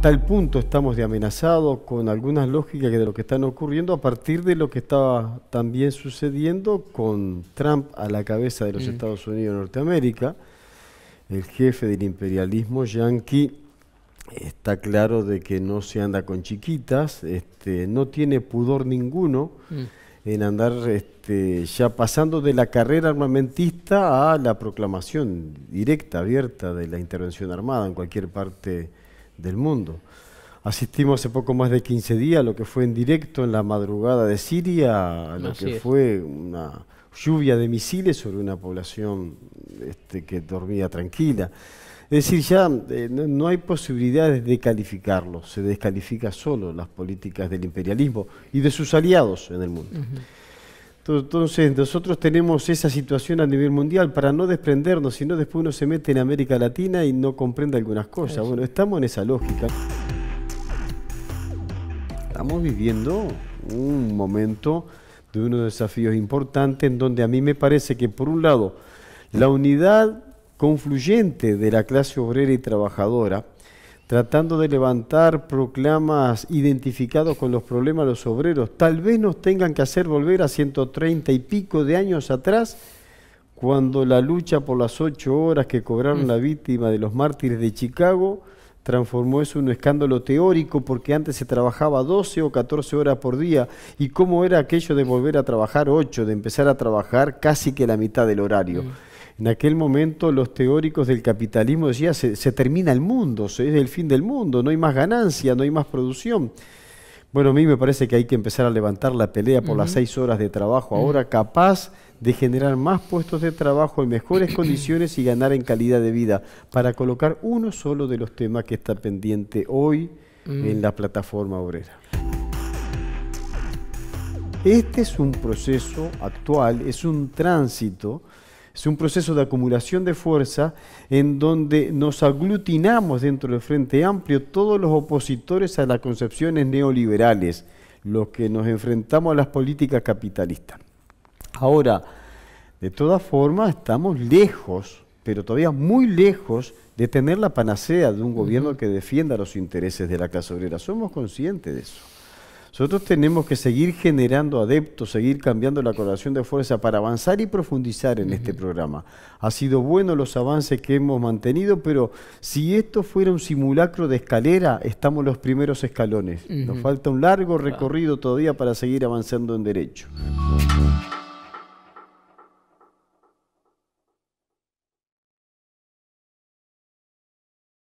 tal punto estamos de amenazado con algunas lógicas de lo que están ocurriendo a partir de lo que estaba también sucediendo con Trump a la cabeza de los mm. Estados Unidos de Norteamérica, el jefe del imperialismo yanqui está claro de que no se anda con chiquitas, este, no tiene pudor ninguno mm. en andar este, ya pasando de la carrera armamentista a la proclamación directa, abierta de la intervención armada en cualquier parte del mundo. Asistimos hace poco más de 15 días a lo que fue en directo en la madrugada de Siria, a lo que fue una lluvia de misiles sobre una población este, que dormía tranquila. Es decir, ya eh, no, hay posibilidades de calificarlo, se descalifica solo las políticas del imperialismo y de sus aliados en el mundo. Entonces, nosotros tenemos esa situación a nivel mundial para no desprendernos, sino después uno se mete en América Latina y no comprende algunas cosas. Bueno, estamos en esa lógica. Estamos viviendo un momento de unos desafíos importantes en donde a mí me parece que, por un lado, la unidad confluyente de la clase obrera y trabajadora tratando de levantar proclamas identificados con los problemas de los obreros. Tal vez nos tengan que hacer volver a 130 y pico de años atrás, cuando la lucha por las ocho horas que cobraron la mm. víctima de los mártires de Chicago transformó eso en un escándalo teórico, porque antes se trabajaba 12 o 14 horas por día, y cómo era aquello de volver a trabajar ocho, de empezar a trabajar casi que la mitad del horario. Mm. En aquel momento los teóricos del capitalismo decían, se, termina el mundo, es el fin del mundo, no hay más ganancia, no hay más producción. Bueno, a mí me parece que hay que empezar a levantar la pelea por las seis horas de trabajo mm. ahora, capaz de generar más puestos de trabajo en mejores condiciones y ganar en calidad de vida, para colocar uno solo de los temas que está pendiente hoy mm. en la plataforma obrera. Este es un proceso actual, es un tránsito es un proceso de acumulación de fuerza en donde nos aglutinamos dentro del Frente Amplio todos los opositores a las concepciones neoliberales, los que nos enfrentamos a las políticas capitalistas. Ahora, de todas formas, estamos lejos, pero todavía muy lejos de tener la panacea de un gobierno que defienda los intereses de la clase obrera. Somos conscientes de eso. Nosotros tenemos que seguir generando adeptos, seguir cambiando la correlación de fuerza para avanzar y profundizar en este programa. Ha sido bueno los avances que hemos mantenido, pero si esto fuera un simulacro de escalera, estamos los primeros escalones. Nos falta un largo recorrido todavía para seguir avanzando en derecho.